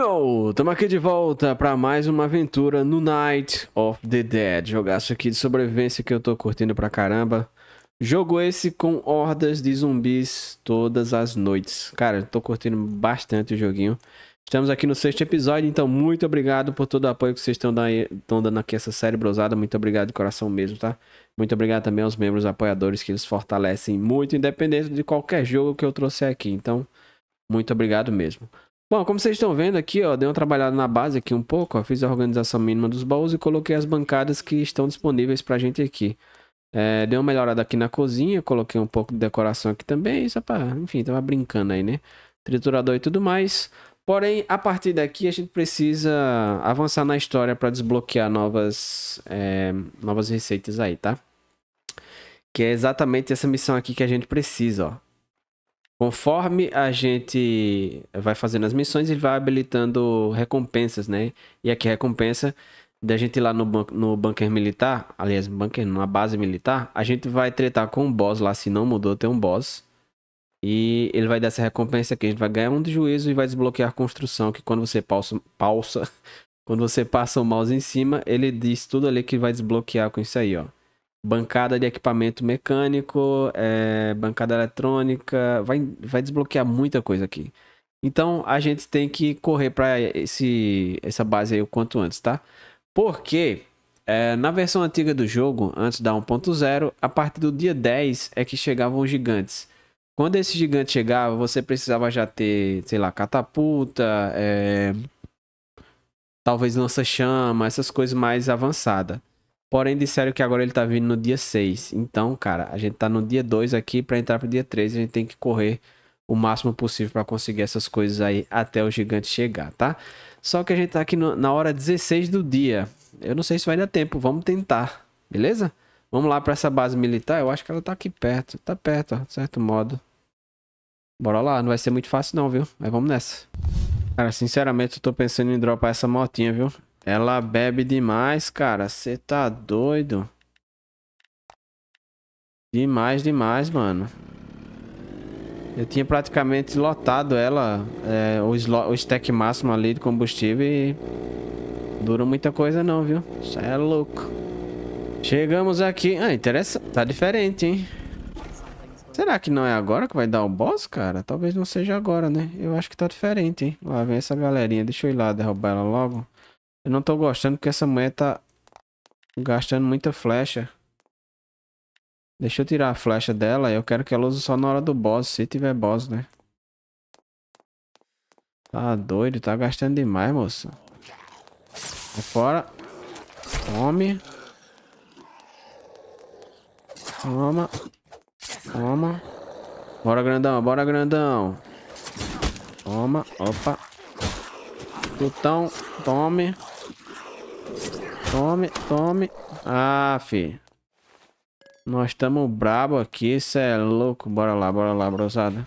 Yo, estamos aqui de volta para mais uma aventura no Night of the Dead. Jogaço aqui de sobrevivência que eu tô curtindo pra caramba. Jogo esse com hordas de zumbis todas as noites. Cara, tô curtindo bastante o joguinho. Estamos aqui no sexto episódio, então muito obrigado por todo o apoio que vocês estão dando aqui essa série brosada. Muito obrigado de coração mesmo, tá? Muito obrigado também aos membros apoiadores que eles fortalecem muito, independente de qualquer jogo que eu trouxer aqui. Então, muito obrigado mesmo. Bom, como vocês estão vendo aqui, ó, dei uma trabalhada na base aqui um pouco, ó, fiz a organização mínima dos baús e coloquei as bancadas que estão disponíveis pra gente aqui. É, dei uma melhorada aqui na cozinha, coloquei um pouco de decoração aqui também, só pra, enfim, tava brincando aí, né? Triturador e tudo mais. Porém, a partir daqui a gente precisa avançar na história para desbloquear novas, é, novas receitas aí, tá? Que é exatamente essa missão aqui que a gente precisa, ó. Conforme a gente vai fazendo as missões, ele vai habilitando recompensas, né? E aqui a recompensa da gente ir lá no, no bunker militar, aliás, bunker, numa base militar, a gente vai tretar com um boss lá, se não mudou, tem um boss. E ele vai dar essa recompensa aqui, a gente vai ganhar um de juízo e vai desbloquear a construção, que quando você pausa, pausa quando você passa o mouse em cima, ele diz tudo ali que vai desbloquear com isso aí, ó bancada de equipamento mecânico, é, bancada eletrônica, vai, vai desbloquear muita coisa aqui. Então a gente tem que correr para esse essa base aí o quanto antes, tá? Porque é, na versão antiga do jogo, antes da 1.0, a partir do dia 10 é que chegavam os gigantes. Quando esse gigante chegava, você precisava já ter, sei lá, catapulta, é, talvez lança-chama, essas coisas mais avançadas. Porém, disseram que agora ele tá vindo no dia 6. Então, cara, a gente tá no dia 2 aqui para entrar pro dia 3. A gente tem que correr o máximo possível para conseguir essas coisas aí até o gigante chegar, tá? Só que a gente tá aqui no, na hora 16 do dia. Eu não sei se vai dar tempo. Vamos tentar, beleza? Vamos lá para essa base militar. Eu acho que ela tá aqui perto. Tá perto, ó, de certo modo. Bora lá. Não vai ser muito fácil não, viu? Mas vamos nessa. Cara, sinceramente, eu tô pensando em dropar essa motinha, viu? Ela bebe demais, cara. Você tá doido? Demais, demais, mano. Eu tinha praticamente lotado ela, é, o, slot, o stack máximo ali de combustível e... Dura muita coisa não, viu? Isso é louco. Chegamos aqui... Ah, interessante. Tá diferente, hein? Será que não é agora que vai dar o boss, cara? Talvez não seja agora, né? Eu acho que tá diferente, hein? Lá vem essa galerinha. Deixa eu ir lá derrubar ela logo. Eu não tô gostando porque essa mulher tá gastando muita flecha. Deixa eu tirar a flecha dela. Eu quero que ela use só na hora do boss, se tiver boss, né? Tá doido, tá gastando demais, moça. Vai fora. Tome. Toma. Toma. Bora, grandão. Bora, grandão. Toma. Opa. Plutão, tome. Tome, tome. Ah, fi. Nós estamos brabo aqui, isso é louco. Bora lá, bora lá, brosada.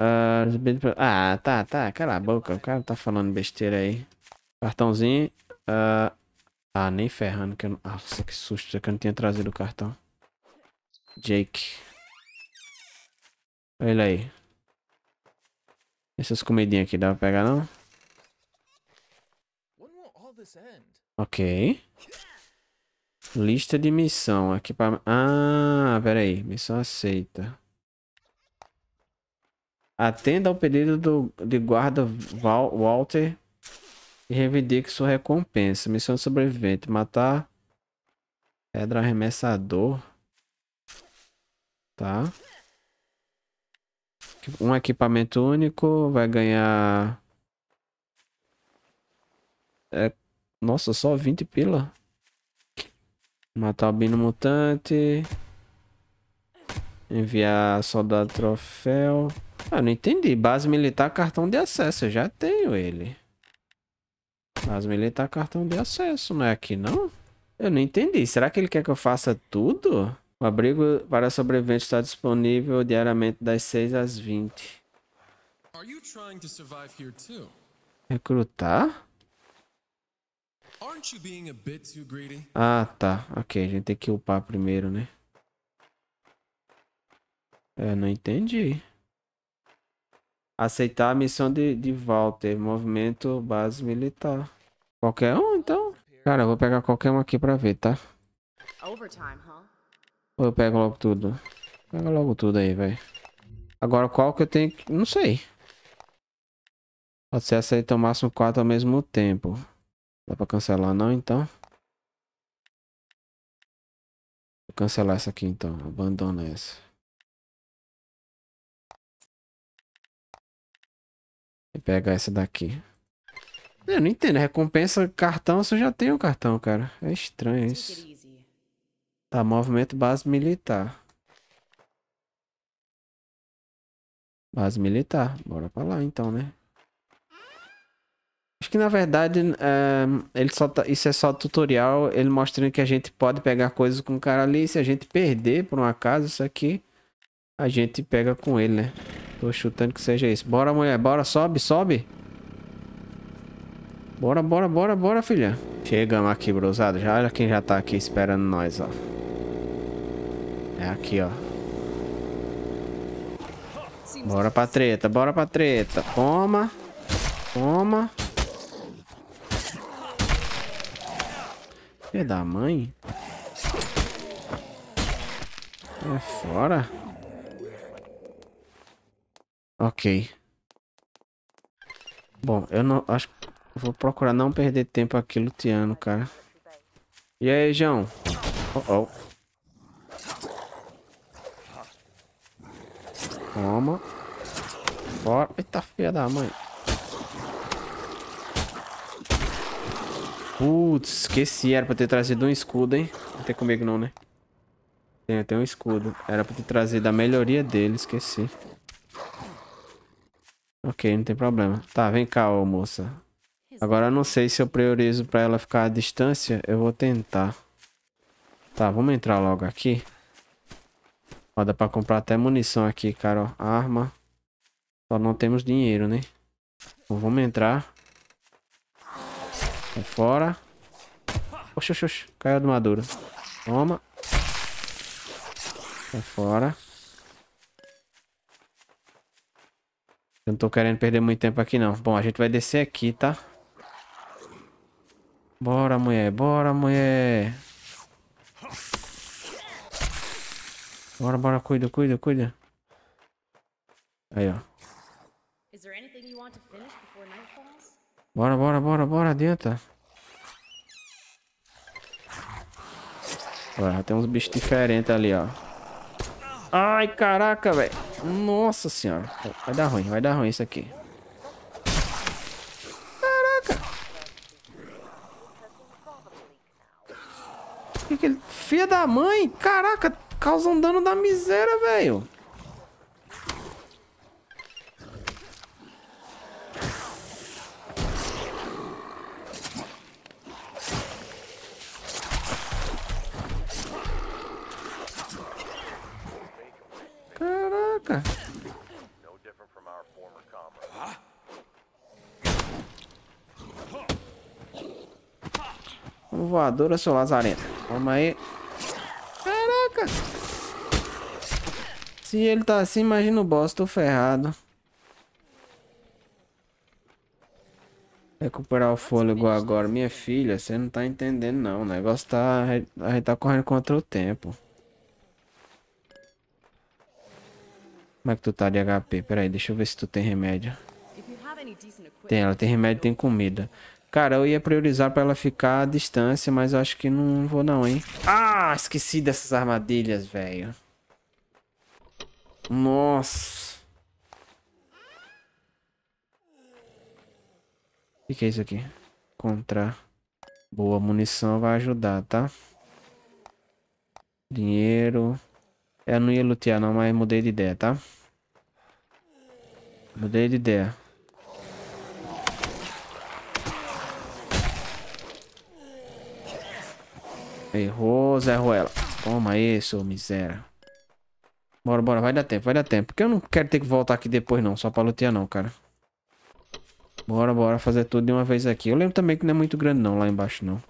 Uh, ah, tá, tá. Cala a boca. O cara tá falando besteira aí. Cartãozinho. Uh, ah, nem ferrando que eu não... Nossa, que susto que eu não tinha trazido o cartão. Jake. Olha ele aí. Essas comidinhas aqui dá pra pegar, não? Ok. Lista de missão. Aqui pra... Ah, peraí. Missão aceita. Atenda ao pedido do, de guarda Val, Walter e reivindique sua recompensa. Missão de sobrevivente. Matar pedra arremessador. Tá um equipamento único, vai ganhar... É... Nossa, só 20 pila? Matar o Bino Mutante. Enviar soldado troféu. Ah, não entendi. Base militar, cartão de acesso. Eu já tenho ele. Base militar, cartão de acesso. Não é aqui, não? Eu não entendi. Será que ele quer que eu faça tudo? O abrigo para sobreviventes está disponível diariamente das 6 às 20. Recrutar? Ah, tá. Ok, a gente tem que upar primeiro, né? É, não entendi. Aceitar a missão de, de Walter, movimento base militar. Qualquer um, então? Cara, eu vou pegar qualquer um aqui pra ver, tá? Overtime, huh? Ou eu pego logo tudo? Pega logo tudo aí, velho. Agora qual que eu tenho que... Não sei. Pode ser essa aí ter o máximo 4 ao mesmo tempo. Dá pra cancelar não, então? Vou cancelar essa aqui, então. Abandona essa. E pega essa daqui. Eu não entendo. Recompensa cartão, se eu já tenho o cartão, cara. É estranho isso. Tá, movimento base militar. Base militar. Bora pra lá então, né? Acho que na verdade é ele só tá, isso é só tutorial, ele mostrando que a gente pode pegar coisas com o cara ali. Se a gente perder por um acaso isso aqui, a gente pega com ele, né? Tô chutando que seja isso. Bora, mulher, bora, sobe, sobe. Bora, bora, bora, bora, filha. Chegamos aqui, brosado. Já olha quem já tá aqui esperando nós, ó. É aqui, ó. Bora pra treta, bora pra treta. Toma. Toma. Filha da mãe. É fora. Ok. Bom, eu não acho que vou procurar não perder tempo aqui luteando, cara. E aí, João? Oh, oh. Toma. Bora. Eita, filha da mãe. Putz, esqueci. Era pra ter trazido um escudo, hein? Não tem comigo não, né? Tem até um escudo. Era pra ter trazido a melhoria dele. Esqueci. Ok, não tem problema. Tá, vem cá, ô, moça. Agora eu não sei se eu priorizo pra ela ficar à distância. Eu vou tentar. Tá, vamos entrar logo aqui. Ó, dá pra comprar até munição aqui, cara, ó. Arma. Só não temos dinheiro, né? Então vamos entrar. Vai fora. Oxi, oxi, oxi. Caiu a armadura. Toma. Vai fora. Eu não tô querendo perder muito tempo aqui, não. Bom, a gente vai descer aqui, tá? Bora, mulher. Bora, mulher. Bora, bora, cuida, cuida, cuida. Aí, ó. Bora, bora, bora, bora, adianta. Ué, tem uns bichos diferentes ali, ó. Ai, caraca, velho. Nossa senhora. Vai dar ruim, vai dar ruim isso aqui. Caraca. Que que ele... Filha da mãe, caraca causam dano da miséria, velho. Caraca. Voadora, seu Lazareto vamos aí. Caraca! Se ele tá assim, imagina o boss, tô ferrado. Recuperar o fôlego agora. Minha filha, você não tá entendendo não. O negócio tá... A gente tá correndo contra o tempo. Como é que tu tá de HP? Pera aí, deixa eu ver se tu tem remédio. Tem, ela tem remédio, tem comida. Cara, eu ia priorizar pra ela ficar à distância, mas acho que não vou não, hein? Ah, esqueci dessas armadilhas, velho. Nossa. O que é isso aqui? Contra. Boa munição vai ajudar, tá? Dinheiro. Eu não ia lutear não, mas mudei de ideia, tá? Mudei de ideia. Errou, Zé Ruela. Toma isso, miséria. Bora, bora. Vai dar tempo, vai dar tempo. Porque eu não quero ter que voltar aqui depois, não. Só pra lutear, não, cara. Bora, bora fazer tudo de uma vez aqui. Eu lembro também que não é muito grande, não, lá embaixo, não.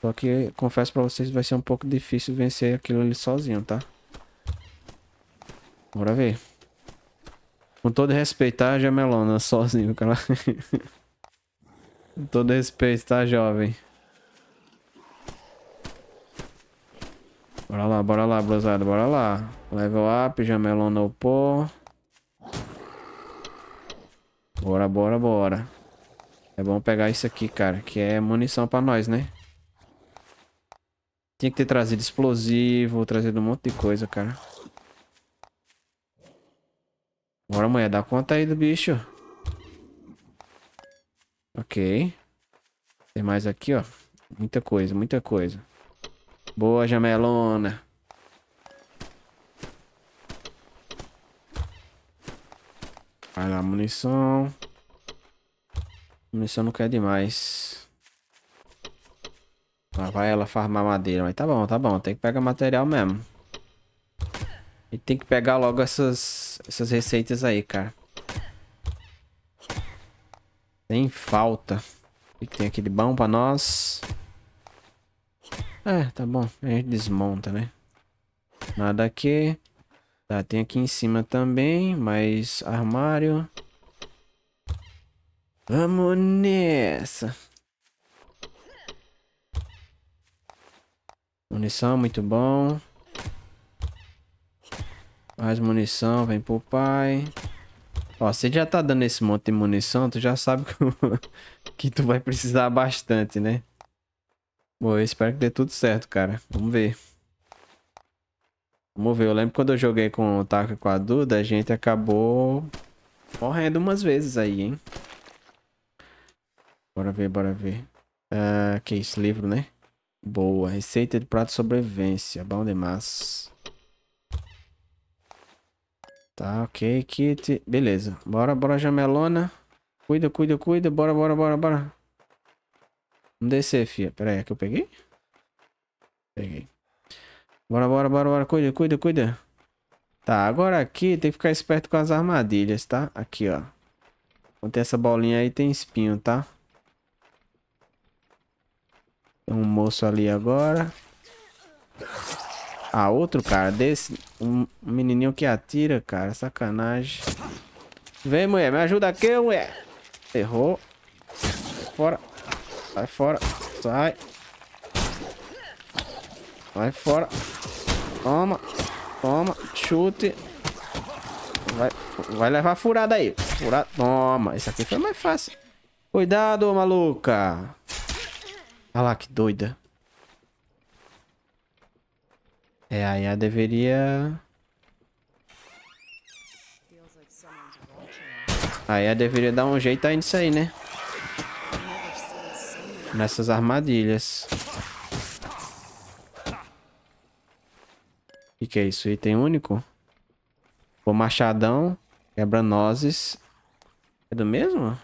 Só que, confesso pra vocês, vai ser um pouco difícil vencer aquilo ali sozinho, tá? Bora ver. Com todo respeito, tá, Jamelona? Sozinho, cara. Com todo respeito, tá, jovem? Bora lá, bora lá, brosada, bora lá. Level up, jamelão no pó. Bora, bora, bora. É bom pegar isso aqui, cara, que é munição pra nós, né? Tinha que ter trazido explosivo, trazido um monte de coisa, cara. Bora, mulher, dá conta aí do bicho. Ok. Tem mais aqui, ó. Muita coisa, muita coisa. Boa, jamelona. Vai lá, munição. Munição não quer demais. Lá vai ela farmar madeira. Mas tá bom, tá bom. Tem que pegar material mesmo. E tem que pegar logo essas, essas receitas aí, cara. Tem falta. O que tem aqui de bom pra nós? É, tá bom. A gente desmonta, né? Nada aqui. Tá, tem aqui em cima também, mais armário. Vamos nessa. Munição, muito bom. Mais munição, vem pro pai. Ó, você já tá dando esse monte de munição, tu já sabe que, que tu vai precisar bastante, né? Bom, eu espero que dê tudo certo, cara. Vamos ver. Vamos ver. Eu lembro quando eu joguei com o Taka com a Duda, a gente acabou morrendo umas vezes aí, hein? Bora ver, bora ver. Uh, que é isso? Livro, né? Boa. Receita de prato de sobrevivência. Bom demais. Tá, ok, kit. Beleza. Bora, bora, jamelona. Cuida, cuida, cuida. Bora, bora, bora, bora. Vamos descer, fia. Pera aí, é que eu peguei? Peguei. Bora, bora, bora, bora. Cuida, cuida, cuida. Tá, agora aqui tem que ficar esperto com as armadilhas, tá? Aqui, ó. Quando tem essa bolinha aí, tem espinho, tá? Tem um moço ali agora. Ah, outro cara desse. Um menininho que atira, cara. Sacanagem. Vem, mulher. Me ajuda aqui, mulher. Errou. Fora. Sai fora. Sai. Vai fora. Toma. Toma. Chute. Vai, vai levar furada aí. Furada. Toma. Isso aqui foi mais fácil. Cuidado, maluca. Olha lá, que doida. É, a deveria, deveria... A deveria dar um jeito aí nisso aí, né? nessas armadilhas. O que, que, é isso? Item único? O machadão, quebra-nozes. É do mesmo?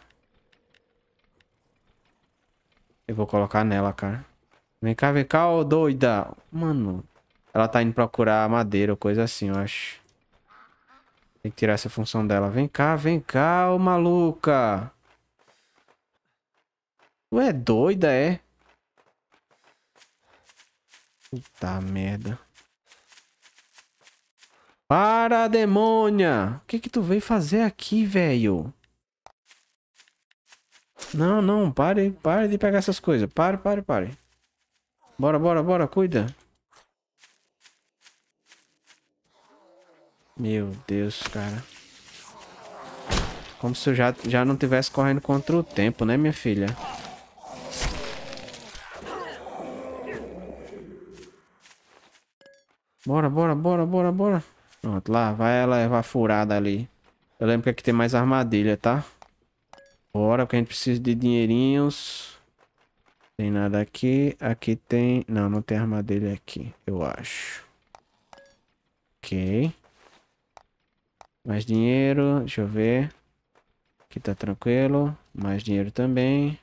Eu vou colocar nela, cara. Vem cá, vem cá, ô doida. Mano, ela tá indo procurar madeira ou coisa assim, eu acho. Tem que tirar essa função dela. Vem cá, vem cá, ô maluca. Tu é doida, é? Puta merda. Para, demônia! O que que tu veio fazer aqui, velho? Não, não, pare, pare de pegar essas coisas. Pare, pare, pare. Bora, bora, bora, cuida. Meu Deus, cara. Como se eu já, já não tivesse correndo contra o tempo, né, minha filha? Bora, bora, bora, bora, bora. Pronto, lá vai ela levar furada ali. Eu lembro que aqui tem mais armadilha, tá? Bora, porque a gente precisa de dinheirinhos. Tem nada aqui. Aqui tem... Não, não tem armadilha aqui, eu acho. Ok. Mais dinheiro, deixa eu ver. Aqui tá tranquilo. Mais dinheiro também.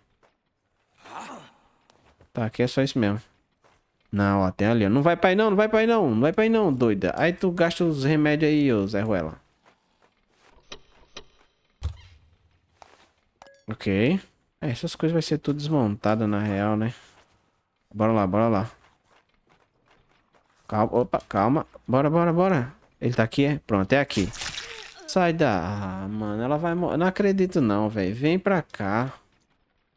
Tá, aqui é só isso mesmo. Não, ó, tem ali. Ó. Não vai pra aí não, não vai pra aí não. Não vai pra aí não, doida. Aí tu gasta os remédios aí, ô Zé Ruela. Ok. É, essas coisas vai ser tudo desmontada na real, né? Bora lá, bora lá. Calma, opa, calma. Bora, bora, bora. Ele tá aqui, é? Pronto, é aqui. Sai da... Ah, mano, ela vai... Não acredito não, velho. Vem pra cá.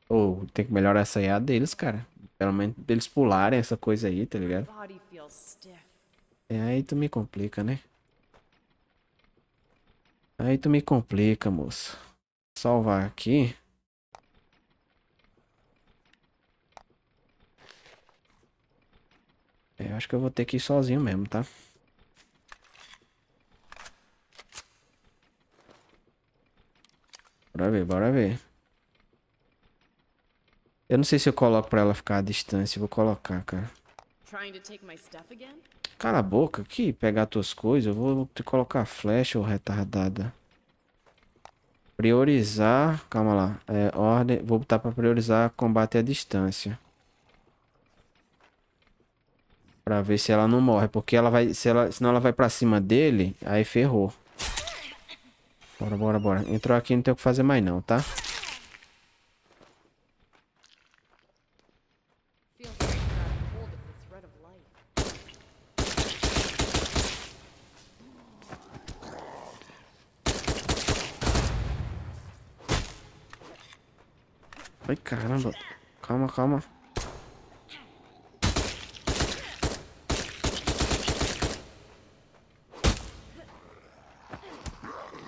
Ou oh, tem que melhorar essa IA deles, cara. Pelo menos deles pularem essa coisa aí, tá ligado? É, aí tu me complica, né? Aí tu me complica, moço. Salvar aqui. É, eu acho que eu vou ter que ir sozinho mesmo, tá? Bora ver, bora ver. Eu não sei se eu coloco pra ela ficar à distância. Vou colocar, cara. Cala a boca aqui, pegar tuas coisas. Eu vou te colocar flecha ou retardada. Priorizar. Calma lá. É, ordem. Vou botar pra priorizar combate à distância. Pra ver se ela não morre. Porque ela vai. Se ela, senão ela vai pra cima dele. Aí ferrou. Bora, bora, bora. Entrou aqui, não tem o que fazer mais não, tá? Tá? Ai, caramba. Calma, calma.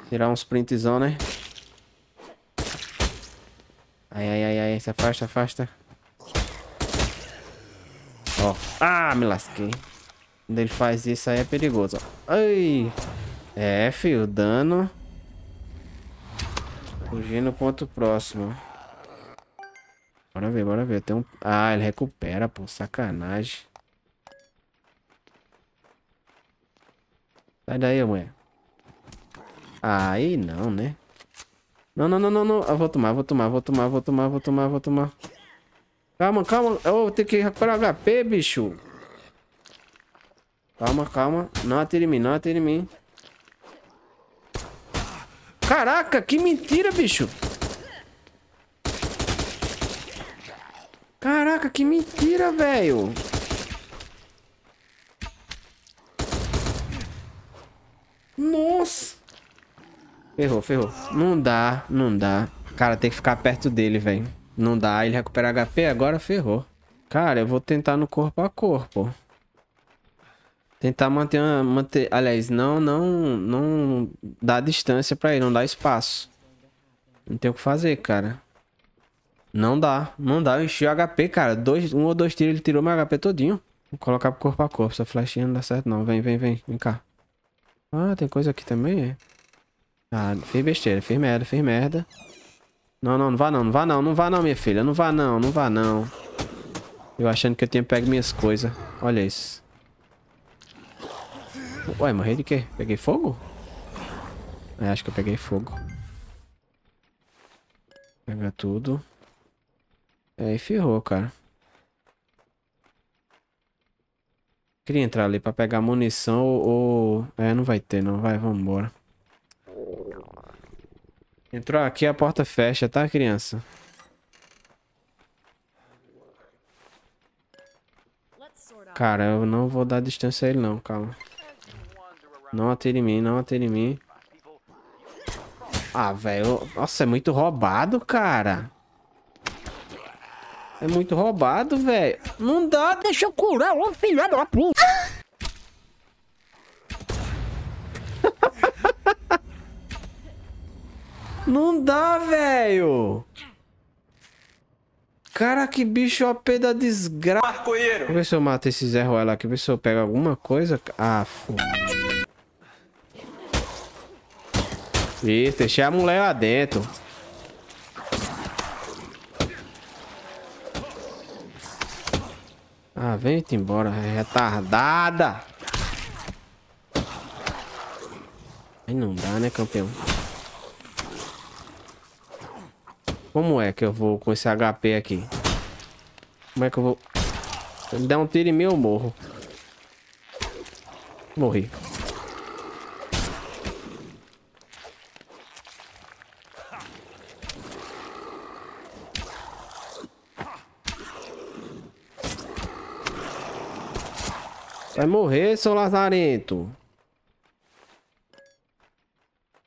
Tirar uns sprintzão, né? Ai, ai, ai, ai. Se afasta, afasta. Ó. Ah, me lasquei. Quando ele faz isso aí é perigoso, ó. Ai. É, filho. Dano. Fugindo ponto próximo. Bora ver, bora ver. Tem um... Ah, ele recupera, pô. Sacanagem. Sai daí, mulher. Aí não, né? Não, não, não, não, não. Eu vou tomar, vou tomar, vou tomar, vou tomar, vou tomar, vou tomar. Calma, calma. Eu vou ter que recuperar HP, bicho. Calma, calma. Não atire em mim, não atire em mim. Caraca, que mentira, bicho. Caraca, que mentira, velho. Nossa. Ferrou, ferrou. Não dá, não dá. Cara, tem que ficar perto dele, velho. Não dá. Ele recupera HP agora, ferrou. Cara, eu vou tentar no corpo a corpo. Tentar manter, manter... Aliás, não, não, não dá distância pra ele, não dá espaço. Não tem o que fazer, cara. Não dá, não dá. Eu enchi o HP, cara. Dois, um ou dois tiros, ele tirou meu HP todinho. Vou colocar pro corpo a corpo. Essa flechinha não dá certo, não. Vem, vem, vem. Vem cá. Ah, tem coisa aqui também, é? Ah, fiz besteira. Fiz merda, fiz merda. Não, não, não vá não. Não vá não. Não vá não, minha filha. Não vá não, não vá não. Eu achando que eu tinha pego minhas coisas. Olha isso. Ué, morri de quê? Peguei fogo? É, acho que eu peguei fogo. Pega tudo. Aí é, ferrou, cara. Queria entrar ali pra pegar munição ou... É, não vai ter não. Vai, vambora. Entrou aqui, a porta fecha, tá, criança? Cara, eu não vou dar distância a ele não, calma. Não atire em mim, não atire em mim. Ah, velho. Nossa, é muito roubado, cara. É muito roubado, velho. Não dá, deixa eu curar o filhado da puta. Não dá, velho. Cara, que bicho OP da desgraça. Arcoeiro. Vamos ver se eu mato esse Zé Ruela aqui. Ver se eu pego alguma coisa. Ah, foda. Ih, deixei a mulher lá dentro. Ah, vem-te embora, é retardada! Aí não dá, né, campeão? Como é que eu vou com esse HP aqui? Como é que eu vou... Se me der um tiro em mim, eu morro. Morri. Vai morrer, seu lazarento.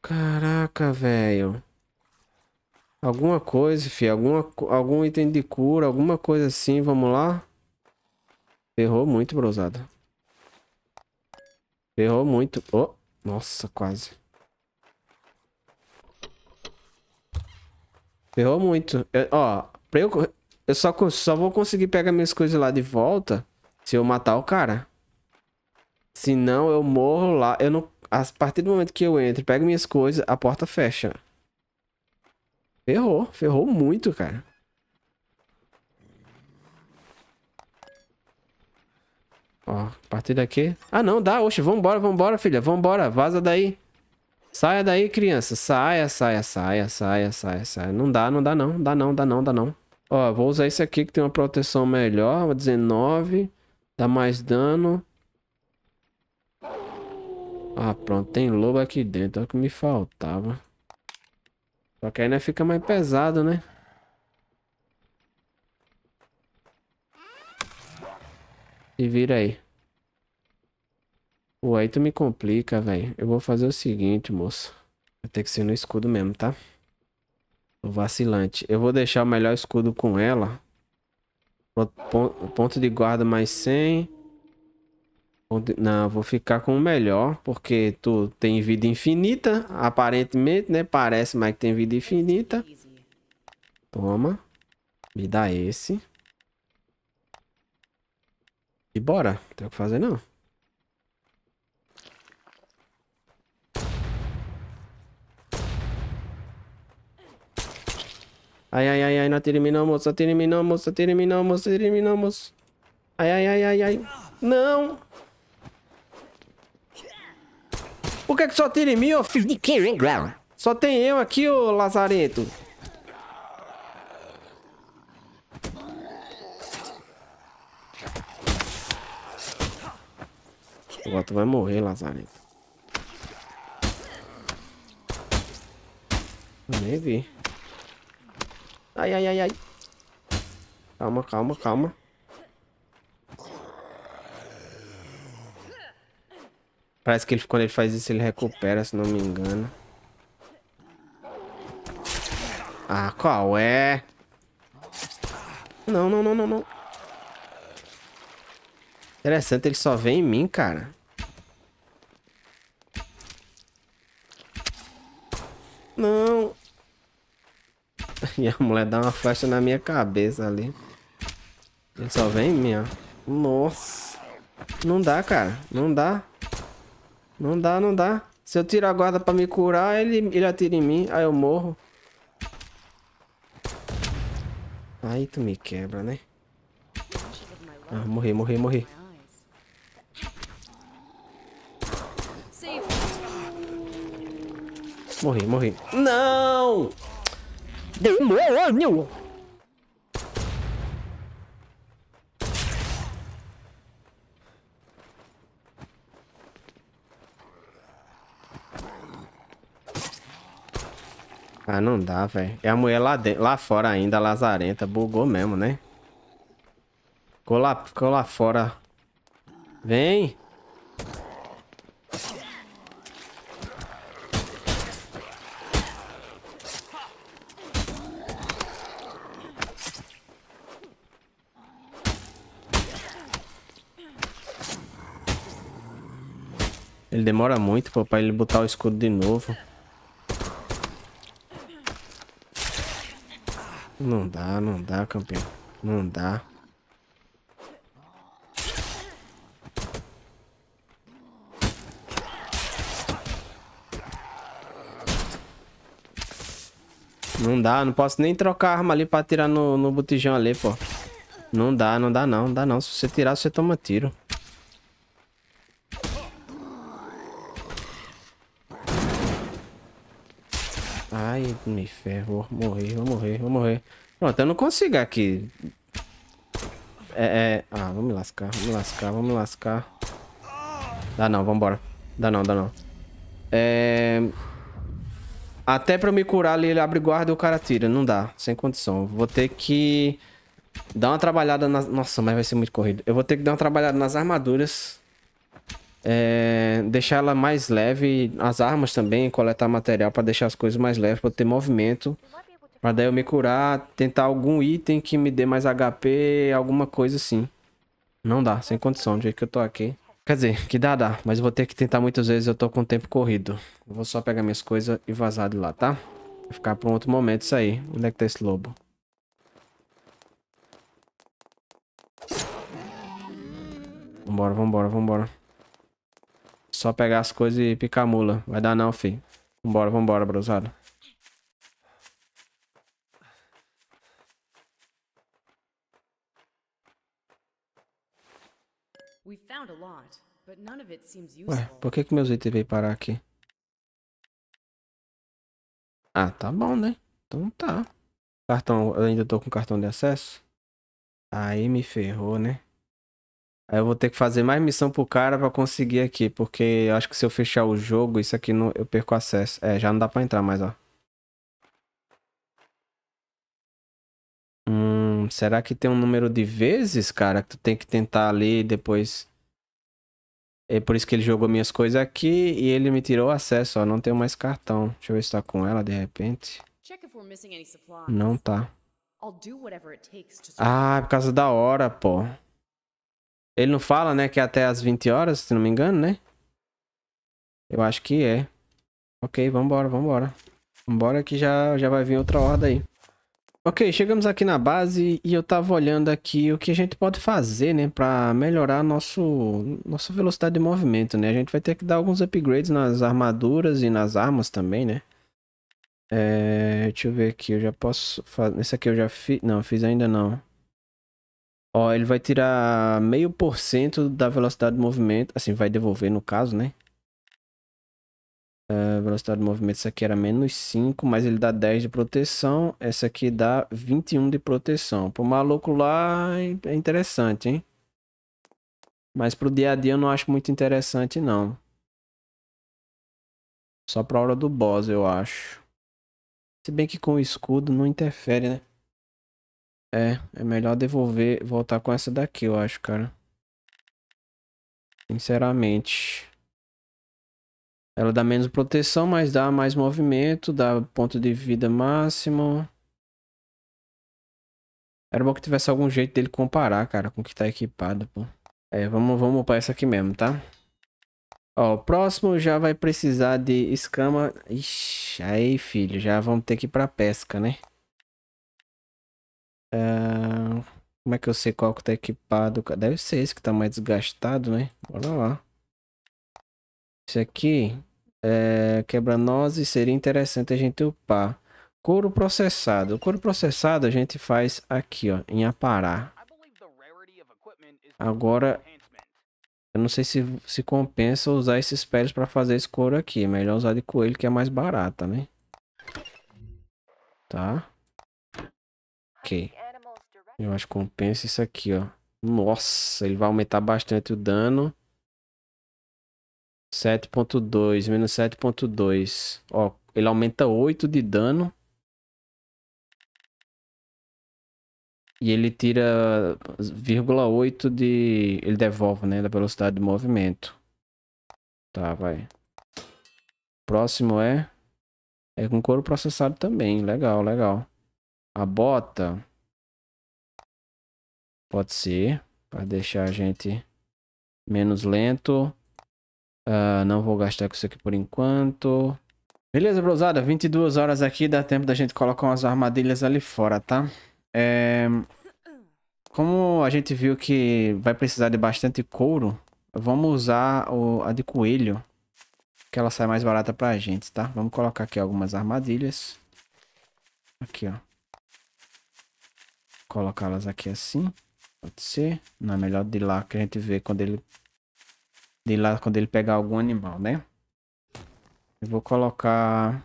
Caraca, velho. Alguma coisa, fi. Alguma, algum item de cura, alguma coisa assim. Vamos lá. Errou muito, brosada. Errou muito. Oh, nossa, quase. Errou muito. Eu, ó, eu, eu só, só vou conseguir pegar minhas coisas lá de volta se eu matar o cara. Senão eu morro lá. Eu não. A partir do momento que eu entro, pego minhas coisas, a porta fecha. Ferrou, ferrou muito, cara. Ó, a partir daqui. Ah, não, dá. Oxe, vambora, vambora, filha. Vambora, vaza daí. Saia daí, criança. Saia, saia, saia, saia, saia, saia. Não dá, não dá não. Dá não, dá não, dá não. Ó, vou usar esse aqui que tem uma proteção melhor. 19. Dá mais dano. Ah, pronto. Tem lobo aqui dentro. É o que me faltava. Só que aí né, fica mais pesado, né? E vira aí. Pô, aí tu me complica, velho. Eu vou fazer o seguinte, moço. Vai ter que ser no escudo mesmo, tá? O vacilante. Eu vou deixar o melhor escudo com ela. Ponto de guarda mais 100. Não, vou ficar com o melhor, porque tu tem vida infinita, aparentemente, né? Parece mas que tem vida infinita. Toma. Me dá esse. E bora. Não tem o que fazer, não. Ai, ai, ai, ai, não terminou moço não moço não terminou, terminamos. Ai, ai, ai, ai, ai. Não! Por que, é que só tira em mim, ô filho de Ground? Só tem eu aqui, ô Lazareto. Agora tu vai morrer, Eu Nem vi. Ai, ai, ai, ai. Calma, calma, calma. Parece que ele, quando ele faz isso, ele recupera, se não me engano. Ah, qual é? Não, não, não, não, não. Interessante, ele só vem em mim, cara. Não. E a mulher dá uma flecha na minha cabeça ali. Ele só vem em mim, ó. Nossa. Não dá, cara. Não dá. Não dá, não dá. Se eu tirar a guarda pra me curar, ele, ele atira em mim. Aí eu morro. Aí tu me quebra, né? Ah, morri, morri, morri. Morri, morri. Não! meu! Ah, não dá, velho. É a mulher lá, lá fora ainda, lazarenta. Bugou mesmo, né? Ficou lá, ficou lá fora. Vem. Ele demora muito, pô, pra ele botar o escudo de novo. Não dá, não dá, campeão. Não dá. Não dá, não posso nem trocar a arma ali pra atirar no, no botijão ali, pô. Não dá, não dá não, não dá não. Se você tirar, você toma tiro. Me ferro, vou morrer, vou morrer, vou morrer. Pronto, eu não consigo aqui. É, é... Ah, vamos lascar, vamos lascar, vamos lascar. Dá não, vambora. Dá não, dá não. É... Até pra eu me curar ali, ele abre guarda e o cara tira. Não dá, sem condição. Vou ter que... Dar uma trabalhada nas... Nossa, mas vai ser muito corrido. Eu vou ter que dar uma trabalhada nas armaduras é, deixar ela mais leve, as armas também, coletar material para deixar as coisas mais leves, para ter movimento. Para daí eu me curar, tentar algum item que me dê mais HP, alguma coisa assim. Não dá, sem condição, do jeito que eu tô aqui. Quer dizer, que dá, dá, mas vou ter que tentar muitas vezes, eu tô com o tempo corrido. Eu vou só pegar minhas coisas e vazar de lá, tá? Vai ficar pra um outro momento isso aí. Onde é que tá esse lobo? Vambora, vambora, vambora. Só pegar as coisas e picar mula. Vai dar não, fi. Vambora, vambora, brusado. Ué, por que que meus itens veio parar aqui? Ah, tá bom, né? Então tá. Cartão, eu ainda tô com cartão de acesso. Aí me ferrou, né? Aí eu vou ter que fazer mais missão pro cara pra conseguir aqui, porque eu acho que se eu fechar o jogo, isso aqui não, eu perco acesso. É, já não dá pra entrar mais, ó. Hum, será que tem um número de vezes, cara, que tu tem que tentar ali e depois... É por isso que ele jogou minhas coisas aqui e ele me tirou o acesso, ó. Não tenho mais cartão. Deixa eu ver se tá com ela de repente. Não tá. Ah, é por causa da hora, pô. Ele não fala, né, que é até as 20 horas, se não me engano, né? Eu acho que é. Ok, vambora, vambora. Vambora que já, já vai vir outra horda aí. Ok, chegamos aqui na base e eu tava olhando aqui o que a gente pode fazer, né, pra melhorar nosso, nossa velocidade de movimento, né? A gente vai ter que dar alguns upgrades nas armaduras e nas armas também, né? É, deixa eu ver aqui, eu já posso fazer... Esse aqui eu já fiz... Não, fiz ainda não. Ó, ele vai tirar meio por cento da velocidade de movimento. Assim, vai devolver no caso, né? Uh, velocidade de movimento, essa aqui era menos 5, mas ele dá 10 de proteção. Essa aqui dá 21 de proteção. Pro maluco lá é, é interessante, hein? Mas pro dia a dia eu não acho muito interessante, não. Só pra hora do boss, eu acho. Se bem que com o escudo não interfere, né? É, é melhor devolver, voltar com essa daqui, eu acho, cara. Sinceramente. Ela dá menos proteção, mas dá mais movimento, dá ponto de vida máximo. Era bom que tivesse algum jeito dele comparar, cara, com o que tá equipado, pô. É, vamos, vamos upar essa aqui mesmo, tá? Ó, o próximo já vai precisar de escama. Ixi, aí, filho, já vamos ter que ir pra pesca, né? Uh, como é que eu sei qual que tá equipado? Deve ser esse que tá mais desgastado, né? Bora lá. Esse aqui, é, quebra-nozes, seria interessante a gente upar. Couro processado. O couro processado a gente faz aqui, ó, em aparar. Agora, eu não sei se, se compensa usar esses peles para fazer esse couro aqui. É melhor usar de coelho que é mais barata, né? Tá. Eu acho que compensa isso aqui, ó. Nossa, ele vai aumentar bastante o dano. 7.2, menos 7.2. Ó, ele aumenta 8 de dano. E ele tira 0,8 de... Ele devolve, né? Da velocidade de movimento. Tá, vai. Próximo é... É com couro processado também. Legal, legal. A bota. Pode ser. Para deixar a gente menos lento. Uh, não vou gastar com isso aqui por enquanto. Beleza, brosada. 22 horas aqui. Dá tempo da gente colocar umas armadilhas ali fora, tá? É... Como a gente viu que vai precisar de bastante couro, vamos usar o... a de coelho. Que ela sai mais barata pra gente, tá? Vamos colocar aqui algumas armadilhas. Aqui, ó colocá-las aqui assim. Pode ser. Não, é melhor de lá que a gente vê quando ele... De lá quando ele pegar algum animal, né? Eu vou colocar...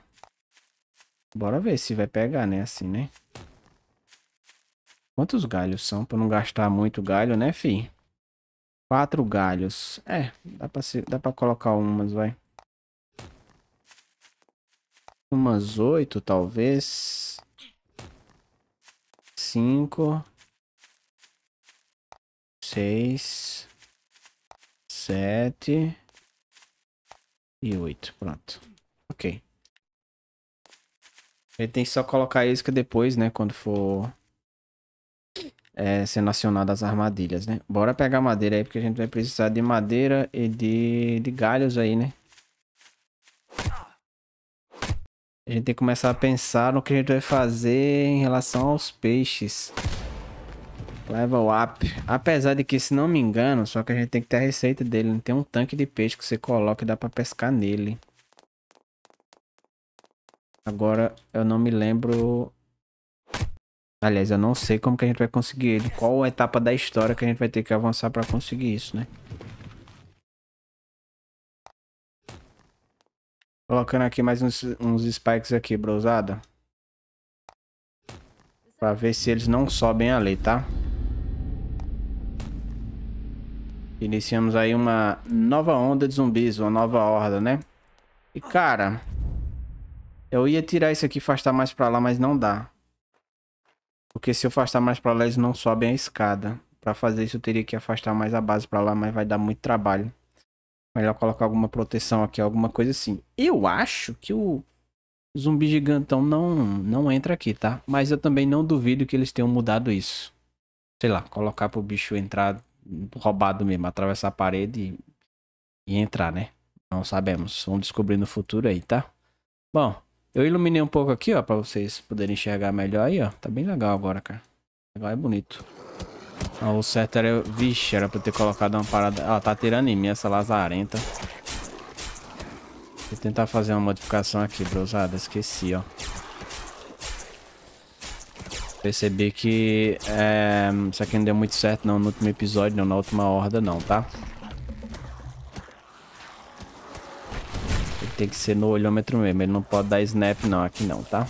Bora ver se vai pegar, né? Assim, né? Quantos galhos são? Pra não gastar muito galho, né, fi? Quatro galhos. É, dá pra, ser, dá pra colocar umas, vai. Umas oito, talvez cinco, seis, sete e oito. Pronto. Ok. Ele tem que só colocar a isca depois, né? Quando for é, sendo acionado as armadilhas, né? Bora pegar madeira aí, porque a gente vai precisar de madeira e de, de galhos aí, né? A gente tem que começar a pensar no que a gente vai fazer em relação aos peixes. Level up. Apesar de que, se não me engano, só que a gente tem que ter a receita dele. Tem um tanque de peixe que você coloca e dá pra pescar nele. Agora, eu não me lembro... Aliás, eu não sei como que a gente vai conseguir ele. Qual a etapa da história que a gente vai ter que avançar pra conseguir isso, né? Colocando aqui mais uns, uns spikes aqui, brosada. Pra ver se eles não sobem ali, tá? Iniciamos aí uma nova onda de zumbis, uma nova horda, né? E cara, eu ia tirar isso aqui e afastar mais pra lá, mas não dá. Porque se eu afastar mais pra lá, eles não sobem a escada. Pra fazer isso, eu teria que afastar mais a base pra lá, mas vai dar muito trabalho. Melhor colocar alguma proteção aqui, alguma coisa assim. Eu acho que o zumbi gigantão não, não entra aqui, tá? Mas eu também não duvido que eles tenham mudado isso. Sei lá, colocar pro bicho entrar roubado mesmo, atravessar a parede e, e entrar, né? Não sabemos. Vamos descobrir no futuro aí, tá? Bom, eu iluminei um pouco aqui, ó, pra vocês poderem enxergar melhor aí, ó. Tá bem legal agora, cara. Legal é bonito. Ah, o certo era... Vixe, era pra eu ter colocado uma parada... Ela ah, tá tirando em mim essa lazarenta. Vou tentar fazer uma modificação aqui, brusada. Esqueci, ó. Percebi que é, isso aqui não deu muito certo não no último episódio, não na última horda não, tá? Ele tem que ser no olhômetro mesmo, ele não pode dar snap não aqui não, tá?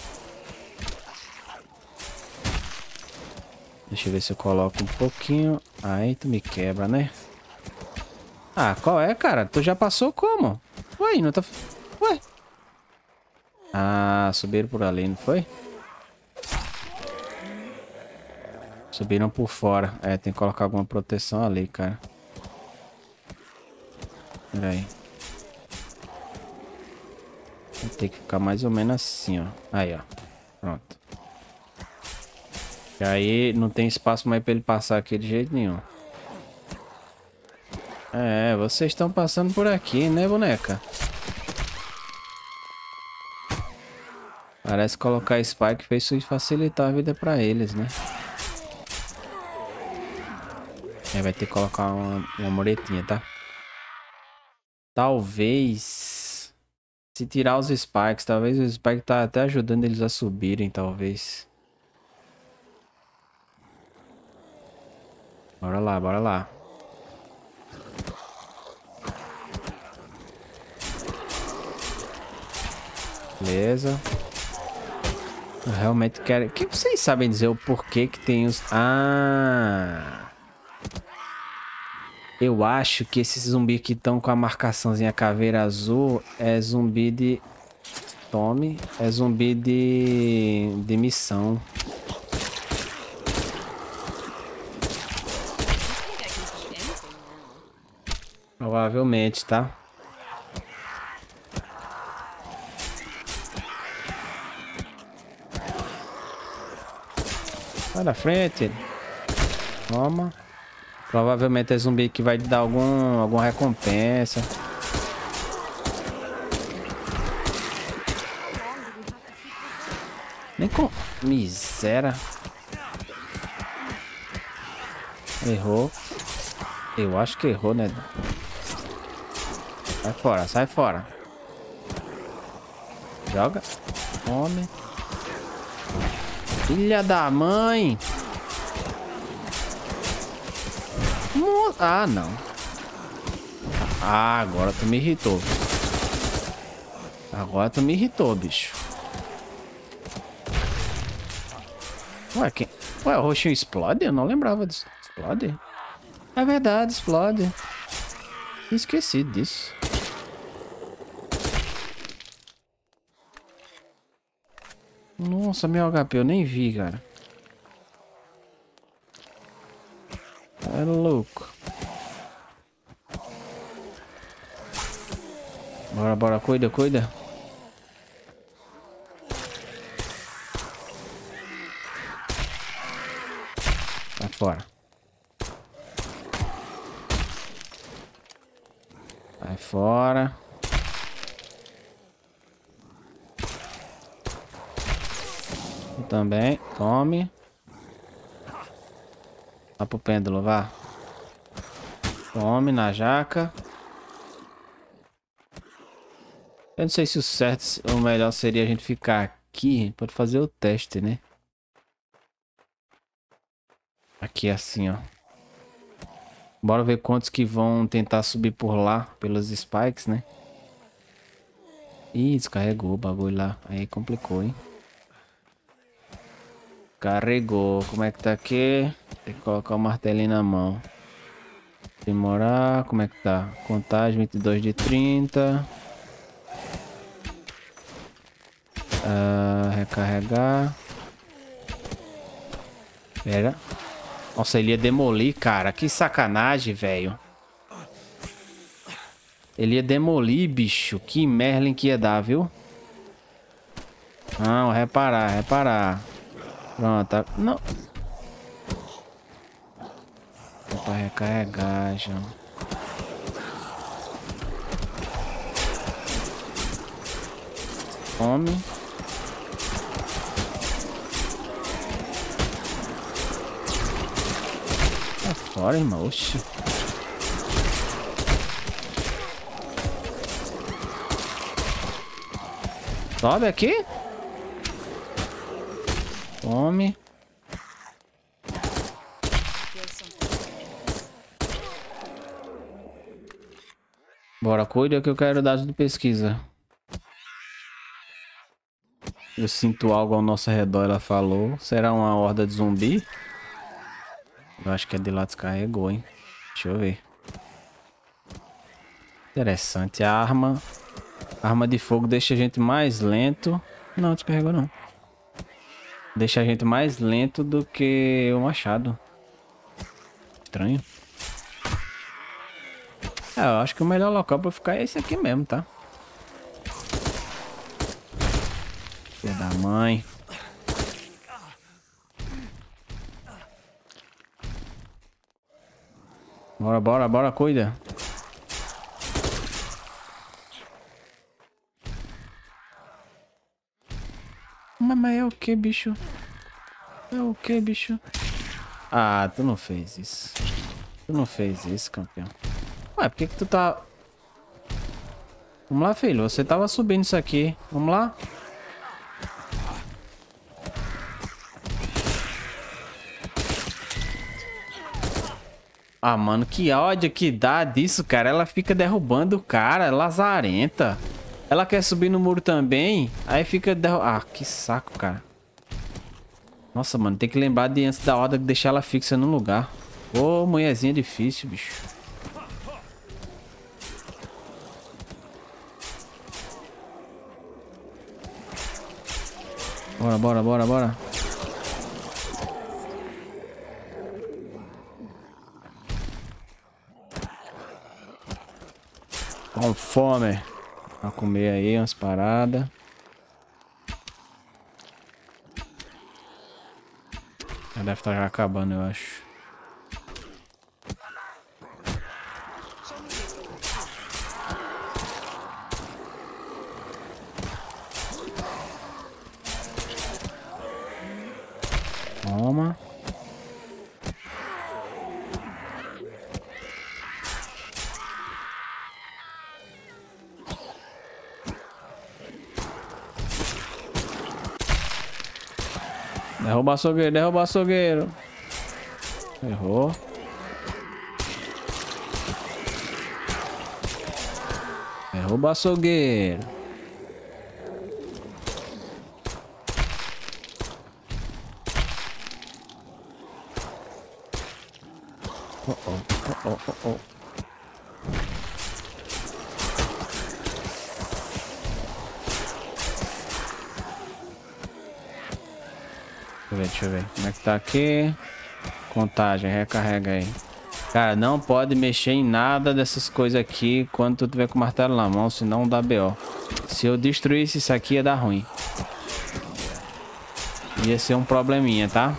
Deixa eu ver se eu coloco um pouquinho. Aí tu me quebra, né? Ah, qual é, cara? Tu já passou como? Ué, não tá... Ué? Ah, subiram por ali, não foi? Subiram por fora. É, tem que colocar alguma proteção ali, cara. Pera aí. Tem que ficar mais ou menos assim, ó. Aí, ó. Pronto. E aí não tem espaço mais pra ele passar aqui de jeito nenhum. É, vocês estão passando por aqui, né, boneca? Parece colocar Spike fez facilitar a vida pra eles, né? É, vai ter que colocar uma, uma tá? Talvez... Se tirar os Spikes, talvez o Spike tá até ajudando eles a subirem, talvez. Bora lá, bora lá. Beleza. Eu realmente quero... que vocês sabem dizer o porquê que tem os... Ah... Eu acho que esses zumbis que estão com a marcaçãozinha caveira azul é zumbi de... Tome. É zumbi de... De missão. Provavelmente, tá? Sai da frente. Toma. Provavelmente é zumbi que vai dar algum, alguma recompensa. Nem com... Miséria. Errou. Eu acho que errou, né? Sai fora, sai fora. Joga. Homem. Filha da mãe. Mo ah, não. Ah, agora tu me irritou. Agora tu me irritou, bicho. Ué, quem... Ué, o roxinho explode? Eu não lembrava disso. Explode? É verdade, explode. Esqueci disso. Nossa, meu HP, eu nem vi, cara. É louco. Bora, bora, cuida, cuida. Sai fora. Vai fora. Também. Tome. Vai pro pêndulo, vá. Tome na jaca. Eu não sei se o certo, o melhor seria a gente ficar aqui para fazer o teste, né? Aqui assim, ó. Bora ver quantos que vão tentar subir por lá, pelos spikes, né? Ih, descarregou o bagulho lá. Aí complicou, hein? Carregou. Como é que tá aqui? Tem que colocar o martelinho na mão. Demorar. Como é que tá? Contagem 22 de 30. Uh, ah, recarregar. Pera. Nossa, ele ia demolir, cara. Que sacanagem, velho. Ele ia demolir, bicho. Que Merlin que ia dar, viu? Não, reparar, reparar. Pronto. Tá- Não. Dá pra recarregar já. come Tá fora, irmão. Oxi. Sobe aqui? Tome. Bora, cuida que eu quero dados de pesquisa. Eu sinto algo ao nosso redor, ela falou. Será uma horda de zumbi? Eu acho que é de lá descarregou, hein? Deixa eu ver. Interessante. A arma... A arma de fogo deixa a gente mais lento. Não, descarregou não. Deixa a gente mais lento do que o machado. Estranho. É, eu acho que o melhor local pra ficar é esse aqui mesmo, tá? Filha da mãe. Bora, bora, bora, cuida. Mas, mas é o que, bicho? É o que, bicho? Ah, tu não fez isso. Tu não fez isso, campeão. Ué, por que que tu tá... Vamos lá, filho. Você tava subindo isso aqui. Vamos lá. Ah, mano, que ódio que dá disso, cara. Ela fica derrubando o cara, lazarenta. Ela quer subir no muro também. Aí fica... Ah, que saco, cara. Nossa, mano. Tem que lembrar de antes da hora de deixar ela fixa no lugar. Ô, oh, mulherzinha difícil, bicho. Bora, bora, bora, bora. Com fome. A comer aí umas paradas. Já deve estar tá já acabando, eu acho. Toma. Derruba o açougueiro, derruba o açougueiro. Errou. Derruba o açougueiro. eu ver, deixa eu ver. Como é que tá aqui? Contagem, recarrega aí. Cara, não pode mexer em nada dessas coisas aqui quando tu tiver com o martelo na mão, senão dá BO. Se eu destruísse isso aqui, ia dar ruim. Ia ser um probleminha, Tá?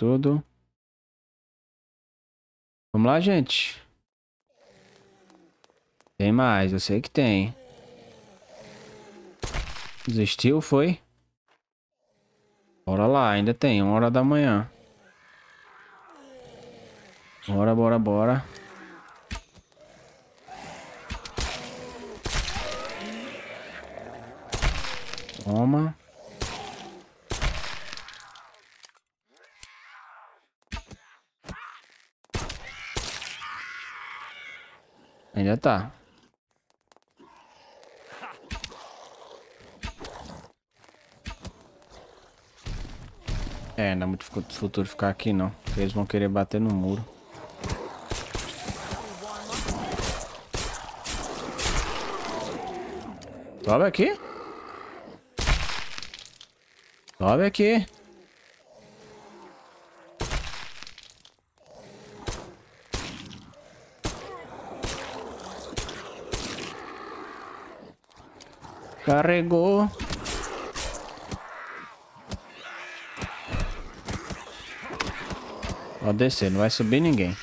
tudo. Vamos lá, gente. Tem mais, eu sei que tem. Desistiu, foi? Bora lá, ainda tem, uma hora da manhã. Bora, bora, bora. Toma. Ainda tá. É, não é muito futuro ficar aqui não. Eles vão querer bater no muro. Sobe aqui. Sobe aqui. Carregou. Ó, descer. Não vai subir ninguém.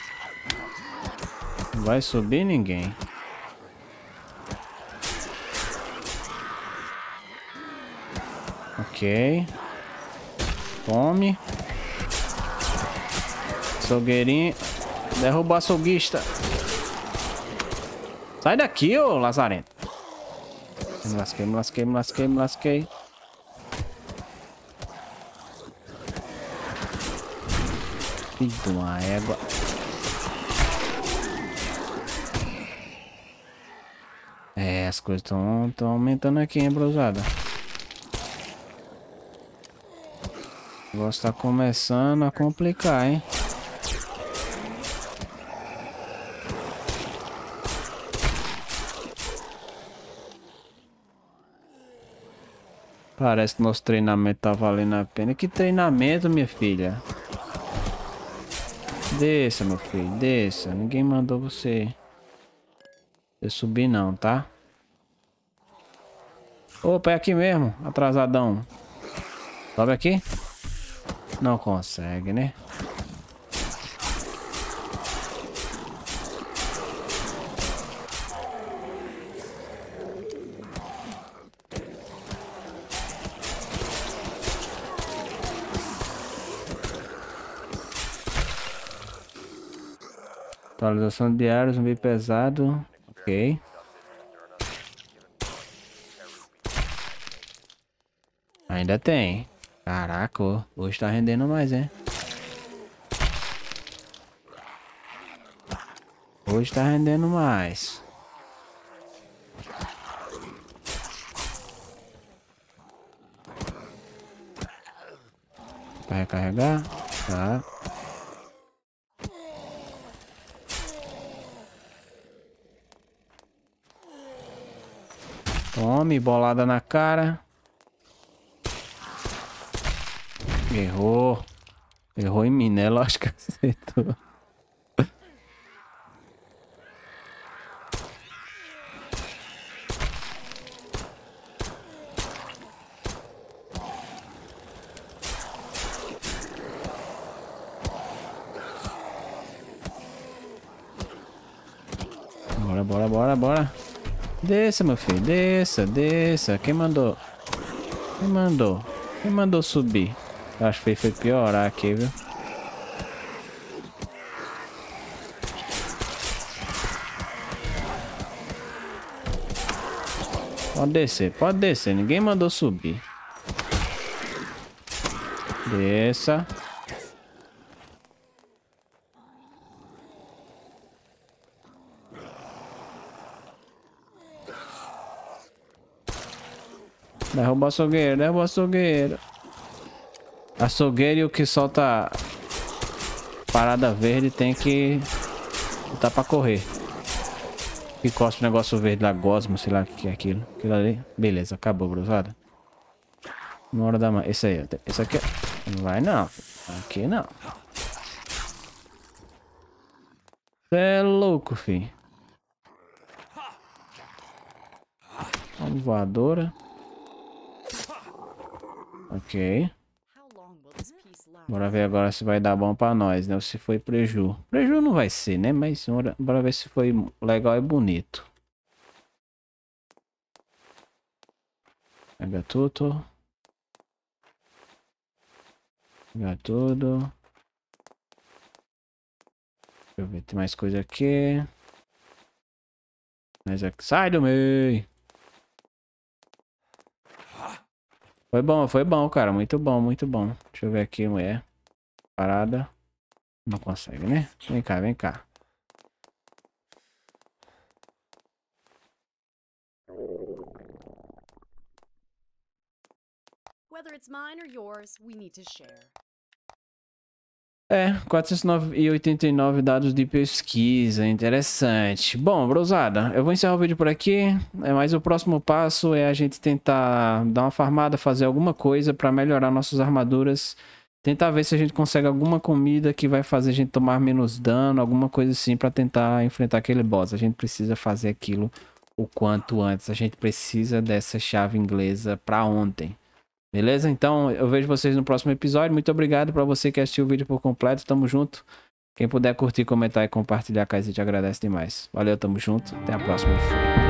Não vai subir ninguém. Ok. Tome. Açougueirinho. Derruba açouguista. Sai daqui, ô lazarento. Me lasquei, me lasquei, me lasquei, me lasquei. Filho de uma égua. É, as coisas estão aumentando aqui, hein, brosada. O negócio tá começando a complicar, hein. Parece que nosso treinamento tá valendo a pena. Que treinamento, minha filha? Desça, meu filho, desça. Ninguém mandou você... Eu subir não, tá? Opa, é aqui mesmo, atrasadão. Sobe aqui. Não consegue, né? Atualização diária, zumbi pesado. Ok. Ainda tem. Caraca, hoje tá rendendo mais, hein? Hoje tá rendendo mais. Pra recarregar. Tá. Tome, bolada na cara. Errou. Errou em mim, né? Lógico que acertou. Bora, bora, bora, bora. Desça, meu filho. Desça, desça. Quem mandou? Quem mandou? Quem mandou subir? acho que foi piorar ah, aqui, viu? Pode descer, pode descer. Ninguém mandou subir. Desça. Derruba é açougueiro, derruba né? é açougueiro. Açougueiro que solta parada verde tem que lutar pra correr. Que costa o negócio verde lá, gosma, sei lá o que é aquilo. Aquilo ali. Beleza, acabou, brusada. Uma hora da manhã. Esse aí, esse aqui. Não vai não. Aqui não. Você é louco, filho. Uma voadora. Ok. Bora ver agora se vai dar bom pra nós, né? Ou se foi preju. Preju não vai ser, né? Mas bora, ver se foi legal e bonito. Pega tudo. Pega tudo. Deixa eu ver, tem mais coisa aqui. Mas aqui... É sai do meio! Foi bom, foi bom, cara. Muito bom, muito bom. Deixa eu ver aqui, mulher. Parada. Não consegue, né? Vem cá, vem cá. Whether it's mine or yours, we need to share. É, 489 dados de pesquisa, interessante. Bom, brosada, eu vou encerrar o vídeo por aqui, é, mas o próximo passo é a gente tentar dar uma farmada, fazer alguma coisa para melhorar nossas armaduras, tentar ver se a gente consegue alguma comida que vai fazer a gente tomar menos dano, alguma coisa assim para tentar enfrentar aquele boss. A gente precisa fazer aquilo o quanto antes, a gente precisa dessa chave inglesa para ontem. Beleza? Então eu vejo vocês no próximo episódio. Muito obrigado para você que assistiu o vídeo por completo. Tamo junto. Quem puder curtir, comentar e compartilhar, a gente agradece demais. Valeu, tamo junto. Até a próxima.